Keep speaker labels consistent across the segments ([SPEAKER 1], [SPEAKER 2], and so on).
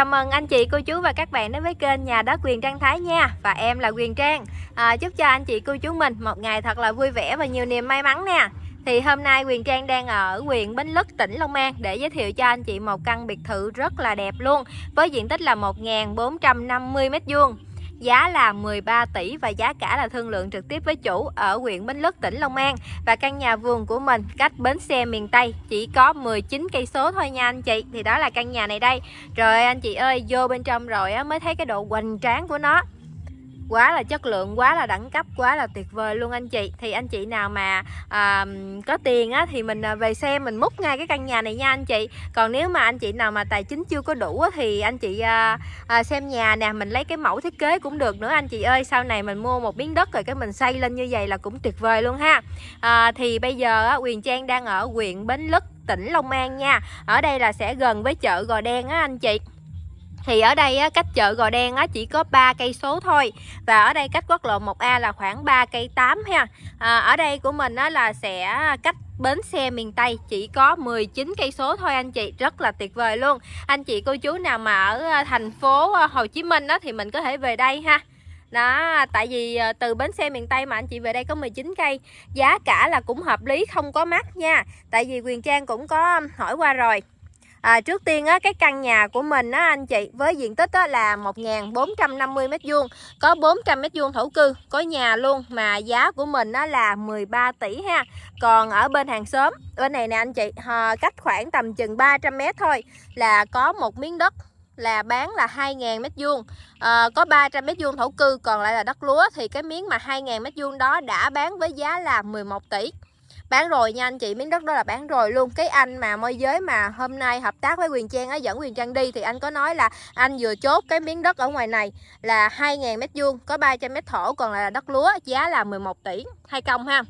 [SPEAKER 1] Chào mừng anh chị cô chú và các bạn đến với kênh Nhà Đất Quyền Trang Thái nha Và em là Quyền Trang à, Chúc cho anh chị cô chú mình một ngày thật là vui vẻ và nhiều niềm may mắn nè Thì hôm nay Quyền Trang đang ở huyện Bến Lức, tỉnh Long An Để giới thiệu cho anh chị một căn biệt thự rất là đẹp luôn Với diện tích là 1.450m2 giá là 13 tỷ và giá cả là thương lượng trực tiếp với chủ ở huyện Bến Lức, tỉnh Long An. Và căn nhà vườn của mình cách bến xe miền Tây chỉ có 19 cây số thôi nha anh chị. Thì đó là căn nhà này đây. Rồi anh chị ơi, vô bên trong rồi mới thấy cái độ hoành tráng của nó quá là chất lượng quá là đẳng cấp quá là tuyệt vời luôn anh chị thì anh chị nào mà à, có tiền á, thì mình à, về xem mình múc ngay cái căn nhà này nha anh chị còn nếu mà anh chị nào mà tài chính chưa có đủ á, thì anh chị à, à, xem nhà nè mình lấy cái mẫu thiết kế cũng được nữa anh chị ơi sau này mình mua một miếng đất rồi cái mình xây lên như vậy là cũng tuyệt vời luôn ha à, thì bây giờ á, Quyền Trang đang ở huyện Bến Lức tỉnh Long An nha Ở đây là sẽ gần với chợ Gò Đen á anh chị thì ở đây á, cách chợ Gò Đen á, chỉ có 3 cây số thôi và ở đây cách quốc lộ 1A là khoảng 3 cây 8 ha à, ở đây của mình á, là sẽ cách bến xe miền Tây chỉ có 19 cây số thôi anh chị rất là tuyệt vời luôn anh chị cô chú nào mà ở à, thành phố à, Hồ Chí Minh á, thì mình có thể về đây ha đó, tại vì à, từ bến xe miền Tây mà anh chị về đây có 19 cây Giá cả là cũng hợp lý, không có mắc nha Tại vì Quyền Trang cũng có hỏi qua rồi à, trước tiên á, cái căn nhà của mình á, anh chị với diện tích á, là 1.450 m2 có 400 m2 thổ cư có nhà luôn mà giá của mình á, là 13 tỷ ha còn ở bên hàng xóm bên này nè anh chị à, cách khoảng tầm chừng 300 m thôi là có một miếng đất là bán là 2.000 m2 à, có 300 m2 thổ cư còn lại là đất lúa thì cái miếng mà 2.000 m2 đó đã bán với giá là 11 tỷ bán rồi nha anh chị miếng đất đó là bán rồi luôn cái anh mà môi giới mà hôm nay hợp tác với Quyền Trang á dẫn Quyền Trang đi thì anh có nói là anh vừa chốt cái miếng đất ở ngoài này là 2.000 mét vuông có 300 mét thổ còn là đất lúa giá là 11 tỷ hai công ha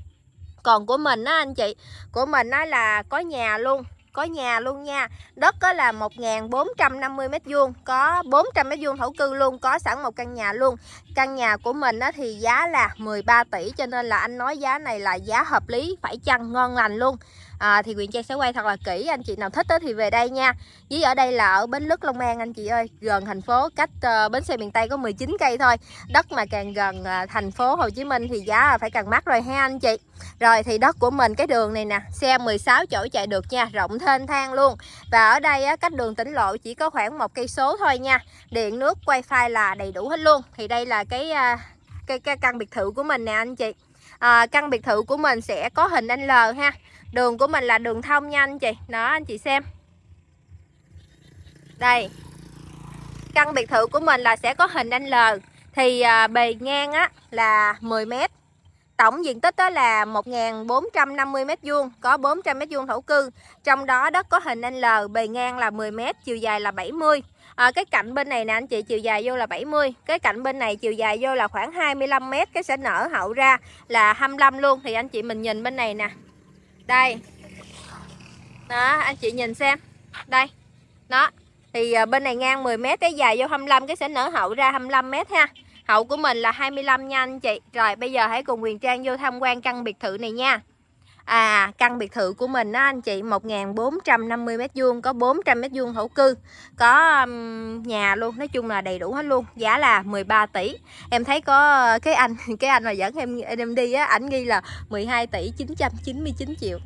[SPEAKER 1] còn của mình á anh chị của mình á là có nhà luôn có nhà luôn nha đất có là 1.450 m2 có 400 m2 thổ cư luôn có sẵn một căn nhà luôn căn nhà của mình á, thì giá là 13 tỷ cho nên là anh nói giá này là giá hợp lý phải chăng ngon lành luôn à, thì Quyện Trang sẽ quay thật là kỹ anh chị nào thích đó thì về đây nha với ở đây là ở Bến Lức Long An anh chị ơi gần thành phố cách uh, bến xe miền Tây có 19 cây thôi đất mà càng gần uh, thành phố Hồ Chí Minh thì giá phải càng mắc rồi ha anh chị rồi thì đất của mình cái đường này nè xe 16 chỗ chạy được nha rộng thênh thang luôn và ở đây á, cách đường tỉnh lộ chỉ có khoảng một cây số thôi nha điện nước wifi là đầy đủ hết luôn thì đây là cái uh, cái, cái căn biệt thự của mình nè anh chị à, căn biệt thự của mình sẽ có hình anh L ha đường của mình là đường thông nha anh chị đó anh chị xem đây căn biệt thự của mình là sẽ có hình anh L thì à, bề ngang á là 10 m tổng diện tích đó là 1.450 m2 có 400 m2 thổ cư trong đó đất có hình anh L bề ngang là 10 m chiều dài là 70 à, ờ, cái cạnh bên này nè anh chị chiều dài vô là 70 cái cạnh bên này chiều dài vô là khoảng 25 m cái sẽ nở hậu ra là 25 luôn thì anh chị mình nhìn bên này nè đây đó anh chị nhìn xem đây đó thì à, bên này ngang 10 m cái dài vô 25 cái sẽ nở hậu ra 25 m ha hậu của mình là 25 nha anh chị rồi bây giờ hãy cùng quyền Trang vô tham quan căn biệt thự này nha à căn biệt thự của mình á anh chị 1450 mét vuông có 400 mét vuông thổ cư có um, nhà luôn nói chung là đầy đủ hết luôn giá là 13 tỷ em thấy có ờ, cái anh cái anh mà dẫn em em đi á ảnh ghi là 12 tỷ 999 triệu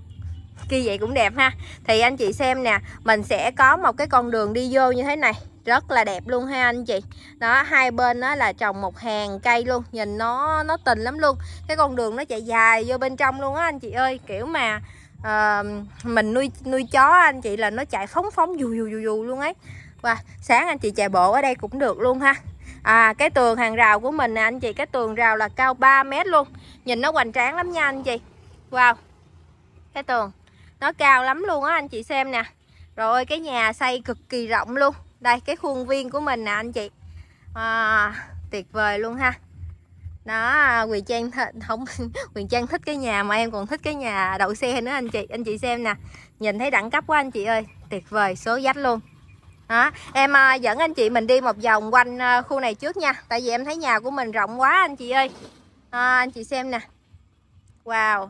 [SPEAKER 1] kỳ vậy cũng đẹp ha thì anh chị xem nè mình sẽ có một cái con đường đi vô như thế này rất là đẹp luôn ha anh chị đó hai bên đó là trồng một hàng cây luôn nhìn nó nó tình lắm luôn cái con đường nó chạy dài vô bên trong luôn á anh chị ơi kiểu mà uh, mình nuôi nuôi chó anh chị là nó chạy phóng phóng dù dù dù dù luôn ấy và wow, sáng anh chị chạy bộ ở đây cũng được luôn ha À cái tường hàng rào của mình nè anh chị Cái tường rào là cao 3 mét luôn Nhìn nó hoành tráng lắm nha anh chị Wow Cái tường Nó cao lắm luôn á anh chị xem nè Rồi cái nhà xây cực kỳ rộng luôn đây cái khuôn viên của mình nè anh chị à, tuyệt vời luôn ha đó quyền trang th không quyền trang thích cái nhà mà em còn thích cái nhà đậu xe nữa anh chị anh chị xem nè nhìn thấy đẳng cấp quá anh chị ơi tuyệt vời số dách luôn đó em à, dẫn anh chị mình đi một vòng quanh à, khu này trước nha tại vì em thấy nhà của mình rộng quá anh chị ơi à, anh chị xem nè wow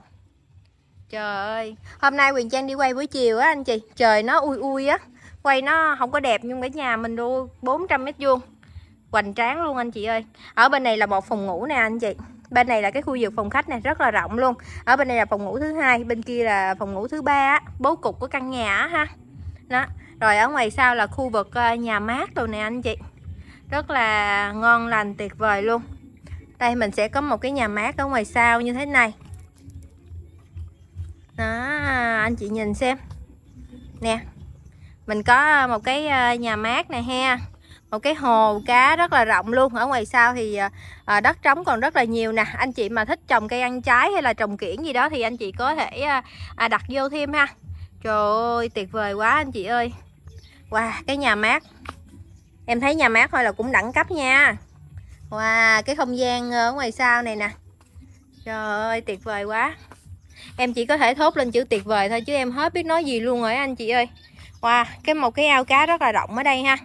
[SPEAKER 1] trời ơi hôm nay quyền trang đi quay buổi chiều á anh chị trời nó ui ui á quay nó không có đẹp nhưng cái nhà mình đua 400 mét vuông hoành tráng luôn anh chị ơi ở bên này là một phòng ngủ nè anh chị bên này là cái khu vực phòng khách này rất là rộng luôn ở bên này là phòng ngủ thứ hai bên kia là phòng ngủ thứ ba bố cục của căn nhà ha đó rồi ở ngoài sau là khu vực ờ, nhà mát rồi nè anh chị rất là ngon lành tuyệt vời luôn đây mình sẽ có một cái nhà mát ở ngoài sau như thế này đó anh chị nhìn xem nè mình có à, một cái à, nhà mát này ha một cái hồ cá rất là rộng luôn ở ngoài sau thì à, đất trống còn rất là nhiều nè anh chị mà thích trồng cây ăn trái hay là trồng kiển gì đó thì anh chị có thể đặt vô thêm ha trời ơi tuyệt vời quá anh chị ơi wow cái nhà mát em thấy nhà mát thôi là cũng đẳng cấp nha wow cái không gian ở ngoài sau này nè trời ơi tuyệt vời quá em chỉ có thể thốt lên chữ tuyệt vời thôi chứ em hết biết nói gì luôn rồi anh chị ơi Wow, cái một cái ao cá rất là rộng ở đây ha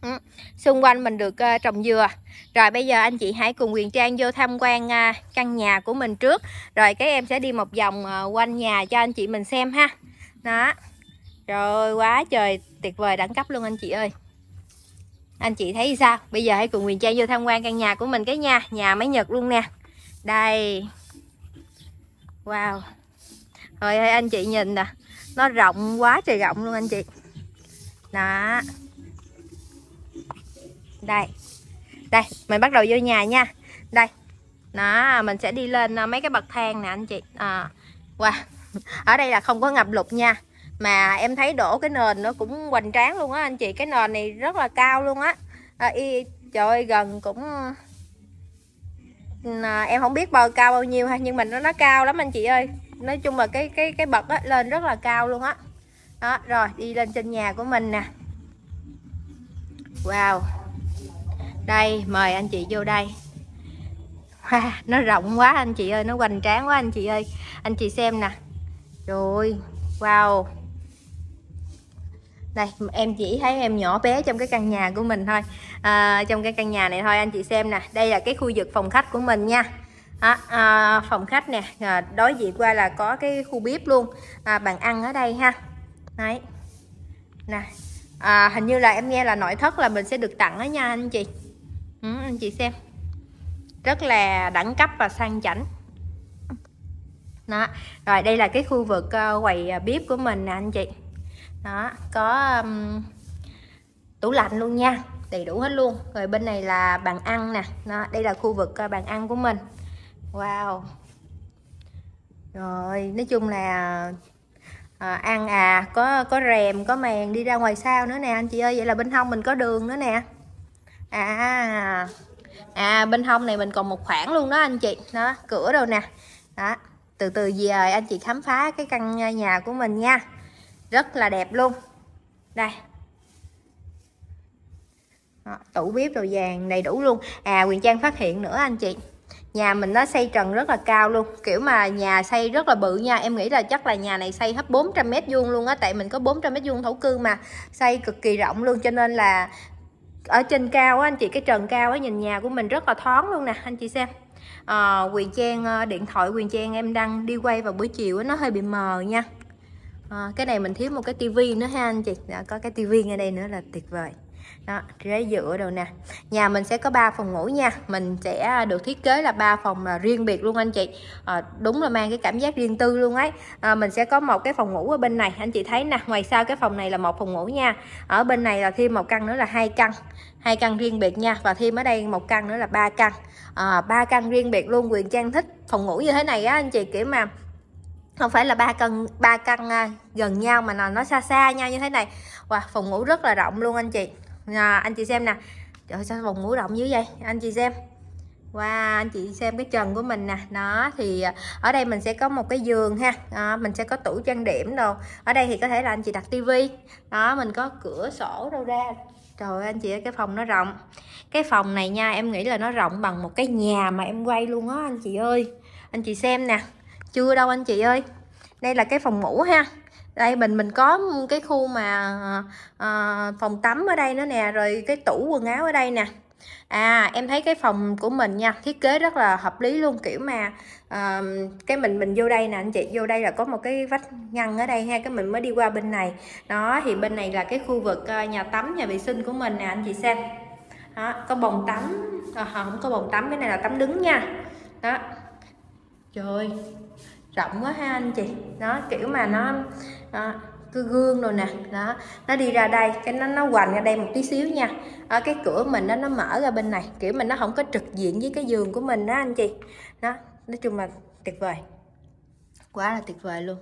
[SPEAKER 1] ừ, Xung quanh mình được ờ, trồng dừa Rồi bây giờ anh chị hãy cùng Quyền Trang vô tham quan ờ, căn nhà của mình trước Rồi cái em sẽ đi một vòng ờ, quanh nhà cho anh chị mình xem ha Đó Rồi quá trời tuyệt vời đẳng cấp luôn anh chị ơi anh chị thấy sao bây giờ hãy cùng Quyền Trang vô tham quan căn nhà của mình cái nha nhà máy Nhật luôn nè đây wow rồi anh chị nhìn nè nó rộng quá trời rộng luôn anh chị đó đây đây mình bắt đầu vô nhà nha đây đó mình sẽ đi lên ờ, mấy cái bậc thang nè anh chị à, wow. ở đây là không có ngập lụt nha mà em thấy đổ cái nền nó cũng hoành tráng luôn á anh chị cái nền này rất là cao luôn á à, y trời ơi, gần cũng à, em không biết bao cao bao nhiêu ha nhưng mình nó nó cao lắm anh chị ơi nói chung là cái cái cái bậc á, lên rất là cao luôn á đó. đó rồi đi lên trên nhà của mình nè wow đây mời anh chị vô đây hoa nó rộng quá anh chị ơi nó hoành tráng quá anh chị ơi anh chị xem nè rồi wow đây em chỉ thấy em nhỏ bé trong cái căn nhà của mình thôi à, trong cái căn nhà này thôi anh chị xem nè đây là cái khu vực phòng khách của mình nha à, à, phòng khách nè à, đối diện qua là có cái khu bếp luôn à, bàn ăn ở đây ha đấy nè à, hình như là em nghe là nội thất là mình sẽ được tặng đó nha anh chị ừ, anh chị xem rất là đẳng cấp và sang chảnh đó rồi đây là cái khu vực uh, quầy uh, bếp của mình nè anh chị đó có um, tủ lạnh luôn nha đầy đủ hết luôn rồi bên này là bàn ăn nè đó, đây là khu vực uh, bàn ăn của mình wow rồi nói chung là à, ăn à có có rèm có màn đi ra ngoài sao nữa nè anh chị ơi vậy là bên hông mình có đường nữa nè à à bên hông này mình còn một khoảng luôn đó anh chị đó cửa đâu nè đó từ từ về anh chị khám phá cái căn nhà của mình nha rất là đẹp luôn đây đó, tủ bếp đồ vàng đầy đủ luôn à quyền trang phát hiện nữa anh chị nhà mình nó xây trần rất là cao luôn kiểu mà nhà xây rất là bự nha em nghĩ là chắc là nhà này xây hết 400 mét vuông luôn á tại mình có 400 mét vuông thổ cư mà xây cực kỳ rộng luôn cho nên là ở trên cao á anh chị cái trần cao á nhìn nhà của mình rất là thoáng luôn nè anh chị xem à, ờ, quyền trang ờ, điện thoại quyền trang em đang đi quay vào buổi chiều á nó hơi bị mờ nha à, cái này mình thiếu một cái tivi nữa ha anh chị đã dạ, có cái tivi ngay đây nữa là tuyệt vời đó ghế dựa đồ nè nhà mình sẽ có 3 phòng ngủ nha mình sẽ à, được thiết kế là ba phòng mà riêng biệt luôn anh chị à, đúng là mang cái cảm giác riêng tư luôn ấy à, mình sẽ có một cái phòng ngủ ở bên này anh chị thấy nè ngoài sau cái phòng này là một phòng ngủ nha ở bên này là thêm một căn nữa là hai căn hai căn riêng biệt nha và thêm ở đây một căn nữa là ba căn à, ba căn riêng biệt luôn quyền trang thích phòng ngủ như thế này á anh chị kiểu mà không phải là ba căn ba căn à, gần nhau mà nó xa xa nhau như thế này wow, phòng ngủ rất là rộng luôn anh chị à, anh chị xem nè trời ơi, sao vòng mũi rộng dữ vậy anh chị xem Wow, anh chị xem cái trần của mình nè nó thì ở đây mình sẽ có một cái giường ha à, mình sẽ có tủ trang điểm đồ ở đây thì có thể là anh chị đặt tivi đó mình có cửa sổ đâu ra trời ơi, anh chị ơi cái phòng nó rộng cái phòng này nha em nghĩ là nó rộng bằng một cái nhà mà em quay luôn á anh chị ơi anh chị xem nè chưa đâu anh chị ơi đây là cái phòng ngủ ha đây mình mình có cái khu mà à, phòng tắm ở đây nữa nè rồi cái tủ quần áo ở đây nè à em thấy cái phòng của mình nha thiết kế rất là hợp lý luôn kiểu mà uh, cái mình mình vô đây nè anh chị vô đây là có một cái vách ngăn ở đây ha cái mình mới đi qua bên này đó thì bên này là cái khu vực ờ, nhà tắm nhà vệ sinh của mình nè anh chị xem đó, có bồn tắm à, không có bồn tắm cái này là tắm đứng nha đó trời rộng quá ha anh chị nó kiểu mà nó đó cái gương rồi nè đó nó đi ra đây cái nó nó hoành ra đây một tí xíu nha ở cái cửa mình nó nó mở ra bên này kiểu mình nó không có trực diện với cái giường của mình đó anh chị đó nói chung là tuyệt vời quá là tuyệt vời luôn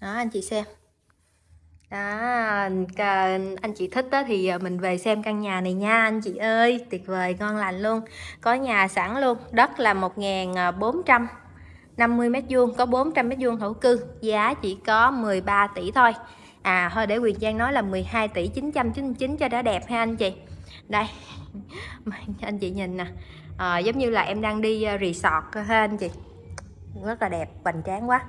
[SPEAKER 1] đó anh chị xem đó anh chị thích đó thì à, mình về xem căn nhà này nha anh chị ơi tuyệt vời ngon lành luôn có nhà sẵn luôn đất là một nghìn à, bốn trăm 50 mét vuông có 400 mét vuông thổ cư giá chỉ có 13 tỷ thôi à thôi để Quyền Trang nói là 12 tỷ 999 cho đã đẹp ha anh chị đây anh chị nhìn nè à, giống như là em đang đi ờ, resort ha anh chị rất là đẹp bình tráng quá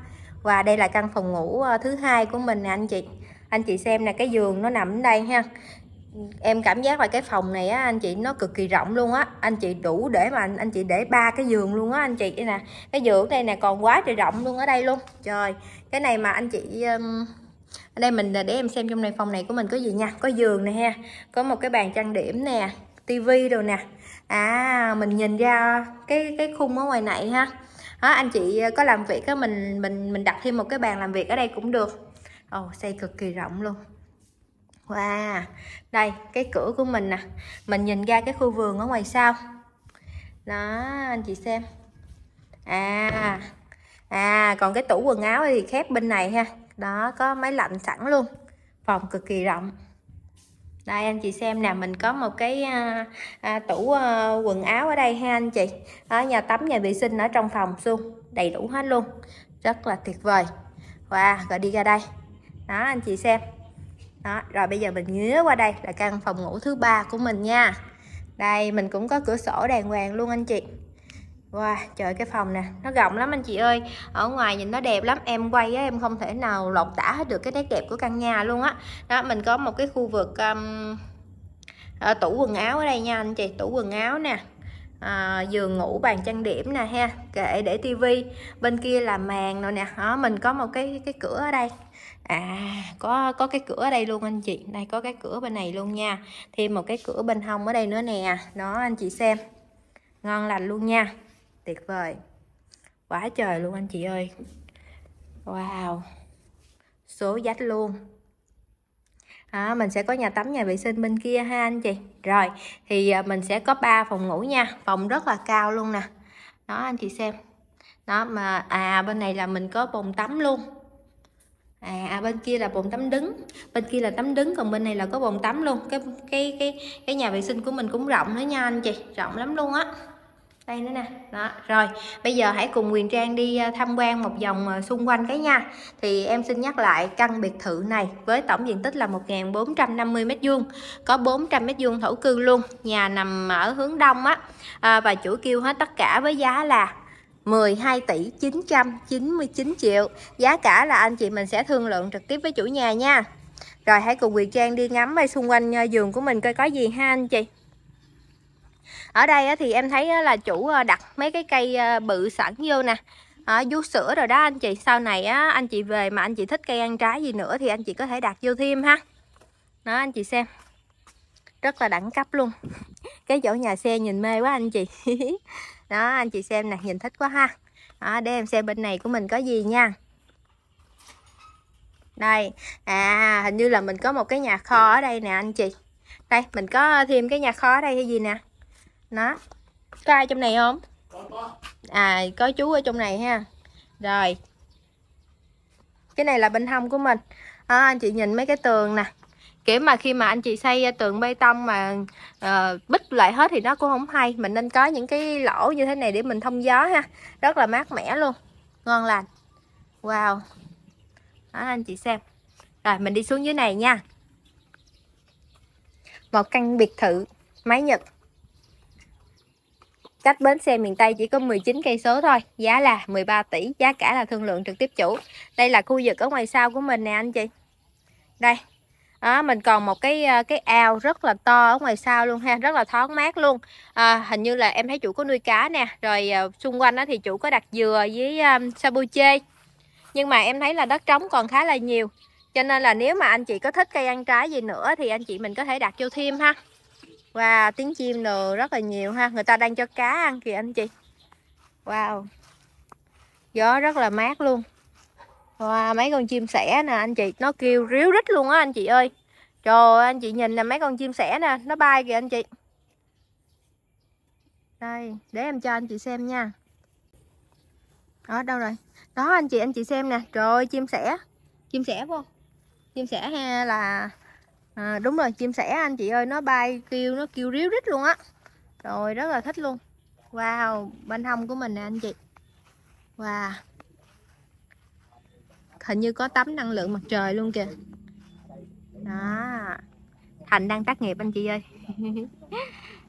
[SPEAKER 1] và đây là căn phòng ngủ ờ, thứ hai của mình nè anh chị anh chị xem nè cái giường nó nằm ở đây ha em cảm giác là cái phòng này á anh chị nó cực kỳ rộng luôn á anh chị đủ để mà anh, anh chị để ba cái giường luôn á anh chị đây nè cái giường đây nè còn quá trời rộng luôn ở đây luôn trời cái này mà anh chị um, ở đây mình để em xem trong này phòng này của mình có gì nha có giường nè ha có một cái bàn trang điểm nè tivi rồi nè à mình nhìn ra cái cái khung ở ngoài này ha đó, anh chị ờ, có làm việc á mình mình mình đặt thêm một cái bàn làm việc ở đây cũng được ồ oh, xây cực kỳ rộng luôn Wow, đây cái cửa của mình nè Mình nhìn ra cái khu vườn ở ngoài sau Đó, anh chị xem À, à còn cái tủ quần áo thì khép bên này ha Đó, có máy lạnh sẵn luôn Phòng cực kỳ rộng đây anh chị xem nè mình có một cái à, à, tủ à, quần áo ở đây ha anh chị ở nhà tắm nhà vệ sinh ở trong phòng luôn đầy đủ hết luôn rất là tuyệt vời wow rồi đi ra đây đó anh chị xem đó rồi bây giờ mình nghía qua đây là căn phòng ngủ thứ ba của mình nha đây mình cũng có cửa sổ đàng hoàng luôn anh chị Wow, trời cái phòng nè, nó rộng lắm anh chị ơi Ở ngoài nhìn nó đẹp lắm, em quay á, em không thể nào lột tả hết được cái nét đẹp của căn nhà luôn á đó. đó, mình có một cái khu vực um, à, tủ quần áo ở đây nha anh chị, tủ quần áo nè à, giường ngủ bàn trang điểm nè ha kệ để tivi bên kia là màn rồi nè đó mình có một cái cái cửa ở đây à có có cái cửa ở đây luôn anh chị đây có cái cửa bên này luôn nha thêm một cái cửa bên hông ở đây nữa nè đó anh chị xem ngon lành luôn nha tuyệt vời quá trời luôn anh chị ơi wow số dách luôn À, mình sẽ có nhà tắm nhà vệ sinh bên kia ha anh chị rồi thì à, mình sẽ có 3 phòng ngủ nha phòng rất là cao luôn nè đó anh chị xem đó mà à bên này là mình có bồn tắm luôn à, à bên kia là bồn tắm đứng bên kia là tắm đứng còn bên này là có bồn tắm luôn cái cái cái cái nhà vệ sinh của mình cũng rộng nữa nha anh chị rộng lắm luôn á đây nữa nè đó rồi bây giờ hãy cùng Quyền Trang đi ờ, tham quan một vòng ờ, xung quanh cái nha thì em xin nhắc lại căn biệt thự này với tổng diện tích là 1.450 m vuông, có 400 m vuông thổ cư luôn nhà nằm ở hướng đông á à, và chủ kêu hết tất cả với giá là 12 tỷ 999 triệu Giá cả là anh chị mình sẽ thương lượng trực tiếp với chủ nhà nha Rồi hãy cùng Quyền Trang đi ngắm bay xung quanh ờ, giường của mình coi có gì ha anh chị Ở đây ờ, thì em thấy ờ, là chủ đặt mấy cái cây bự sẵn vô nè à, vú sữa rồi đó anh chị sau này á anh chị về mà anh chị thích cây ăn trái gì nữa thì anh chị có thể đặt vô thêm ha đó anh chị xem rất là đẳng cấp luôn cái chỗ nhà xe nhìn mê quá anh chị đó anh chị xem nè nhìn thích quá ha đó, để em xem bên này của mình có gì nha đây à hình như là mình có một cái nhà kho ở đây nè anh chị đây mình có thêm cái nhà kho ở đây hay gì nè nó có ai trong này không à có chú ở trong này ha rồi cái này là bên hông của mình à, anh chị nhìn mấy cái tường nè kiểu mà khi mà anh chị xây tường bê tông mà uh, bích lại hết thì nó cũng không hay mình nên có những cái lỗ như thế này để mình thông gió ha rất là mát mẻ luôn ngon lành wow đó anh chị xem rồi mình đi xuống dưới này nha một căn biệt thự máy nhật cách bến xe miền Tây chỉ có 19 cây số thôi, giá là 13 tỷ, giá cả là thương lượng trực tiếp chủ. Đây là khu vực ở ngoài sau của mình nè anh chị. Đây, đó mình còn một cái ờ, cái ao rất là to ở ngoài sau luôn ha rất là thoáng mát luôn à, hình như là em thấy chủ có nuôi cá nè rồi à, xung quanh đó thì chủ có đặt dừa với um, sabuche nhưng mà em thấy là đất trống còn khá là nhiều cho nên là nếu mà anh chị có thích cây ăn trái gì nữa thì anh chị mình có thể đặt vô thêm ha Wow, tiếng chim nừ rất là nhiều ha Người ta đang cho cá ăn kìa anh chị Wow Gió rất là mát luôn Wow, mấy con chim sẻ nè anh chị Nó kêu ríu rít luôn á anh chị ơi Trời ơi, anh chị nhìn là mấy con chim sẻ nè Nó bay kìa anh chị Đây, để em cho anh chị xem nha Đó, đâu rồi Đó anh chị, anh chị xem nè Trời ơi, chim sẻ Chim sẻ không? Chim sẻ ha là à, Đúng rồi, chim sẻ anh chị ơi Nó bay kêu, nó kêu ríu rít luôn á Rồi, rất là thích luôn Wow, bên hông của mình nè anh chị Wow hình như có tấm năng lượng mặt trời luôn kìa đó thành đang tác nghiệp anh chị ơi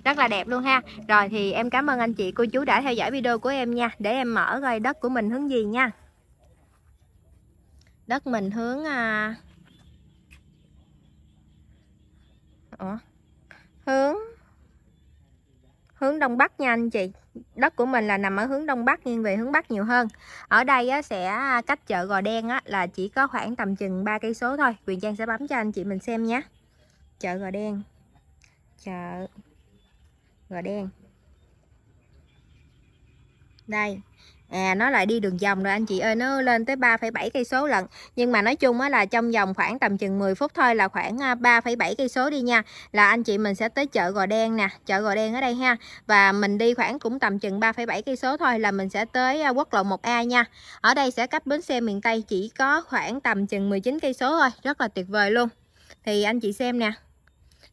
[SPEAKER 1] rất là đẹp luôn ha rồi thì em cảm ơn anh chị cô chú đã theo dõi video của em nha để em mở coi đất của mình hướng gì nha đất mình hướng à... Ủa? hướng hướng đông bắc nha anh chị đất của mình là nằm ở hướng đông bắc nghiêng về hướng bắc nhiều hơn ở đây á, sẽ à, cách chợ gò đen á, là chỉ có khoảng tầm chừng ba cây số thôi quyền trang sẽ bấm cho anh chị mình xem nhé chợ gò đen chợ gò đen đây à nó lại đi đường vòng rồi anh chị ơi nó lên tới 3,7 cây số lận nhưng mà nói chung á là trong vòng khoảng tầm chừng 10 phút thôi là khoảng 3,7 à, cây số đi nha là anh chị mình sẽ tới chợ Gò Đen nè chợ Gò Đen ở đây ha và mình đi khoảng cũng tầm chừng 3,7 cây số thôi là mình sẽ tới à, quốc lộ 1A nha ở đây sẽ cách bến xe miền Tây chỉ có khoảng tầm chừng 19 cây số thôi rất là tuyệt vời luôn thì anh chị xem nè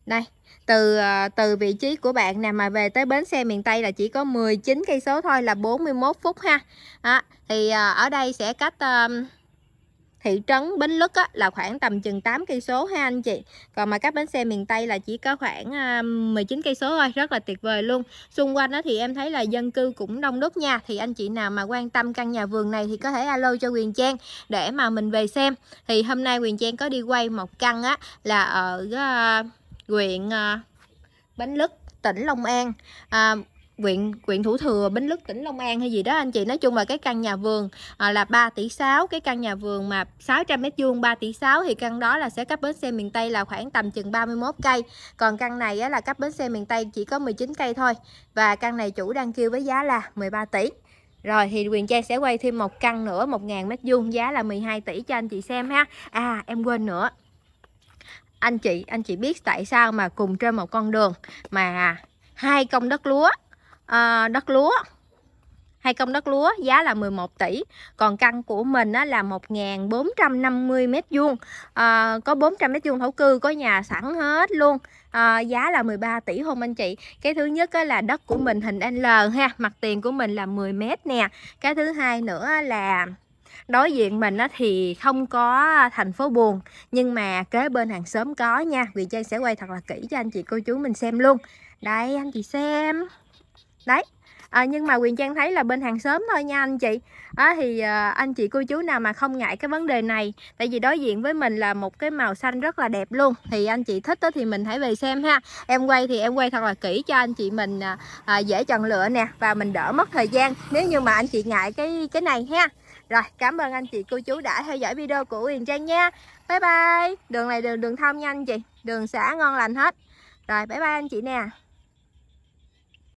[SPEAKER 1] đây từ ờ, từ vị trí của bạn nè mà về tới bến xe miền Tây là chỉ có 19 cây số thôi là 41 phút ha đó, thì ờ, ở đây sẽ cách um, thị trấn Bến Lức á, là khoảng tầm chừng 8 cây số ha anh chị. Còn mà các bến xe miền Tây là chỉ có khoảng 19 ờ, cây số thôi, rất là tuyệt vời luôn. Xung quanh đó thì em thấy là dân cư cũng đông đúc nha. Thì anh chị nào mà quan tâm căn nhà vườn này thì có thể alo cho Quyền Trang để mà mình về xem. Thì hôm nay Quyền Trang có đi quay một căn á là ở huyện ờ, Bến Lức tỉnh Long An à, quyện quyện thủ thừa bến lức tỉnh long an hay gì đó anh chị nói chung là cái căn nhà vườn à, là 3 tỷ 6 cái căn nhà vườn mà 600 mét vuông 3 tỷ 6 thì căn đó là sẽ cấp bến xe miền tây là khoảng tầm chừng 31 cây còn căn này á, là cấp bến xe miền tây chỉ có 19 cây thôi và căn này chủ đang kêu với giá là 13 tỷ rồi thì Quyền Trang sẽ quay thêm một căn nữa 1.000 mét vuông giá là 12 tỷ cho anh chị xem ha. À em quên nữa, anh chị anh chị biết tại sao mà cùng trên một con đường mà hai công đất lúa à, đất lúa hai công đất lúa giá là 11 tỷ còn căn của mình á, là 1.450 mét vuông à, có 400 mét vuông thổ cư có nhà sẵn hết luôn à, giá là 13 tỷ không anh chị cái thứ nhất á, là đất của mình hình L ha mặt tiền của mình là 10 mét nè cái thứ hai nữa là đối diện mình á, thì không có thành phố buồn nhưng mà kế bên hàng xóm có nha vì trang sẽ quay thật là kỹ cho anh chị cô chú mình xem luôn đây anh chị xem đấy à, nhưng mà quyền trang thấy là bên hàng xóm thôi nha anh chị à, thì à, anh chị cô chú nào mà không ngại cái vấn đề này tại vì đối diện với mình là một cái màu xanh rất là đẹp luôn thì anh chị thích đó thì mình hãy về xem ha em quay thì em quay thật là kỹ cho anh chị mình à, à, dễ chọn lựa nè và mình đỡ mất thời gian nếu như mà anh chị ngại cái cái này ha rồi cảm ơn anh chị cô chú đã theo dõi video của Huyền Trang nha Bye bye Đường này đường đường thông nha anh chị Đường xã ngon lành hết Rồi bye bye anh chị nè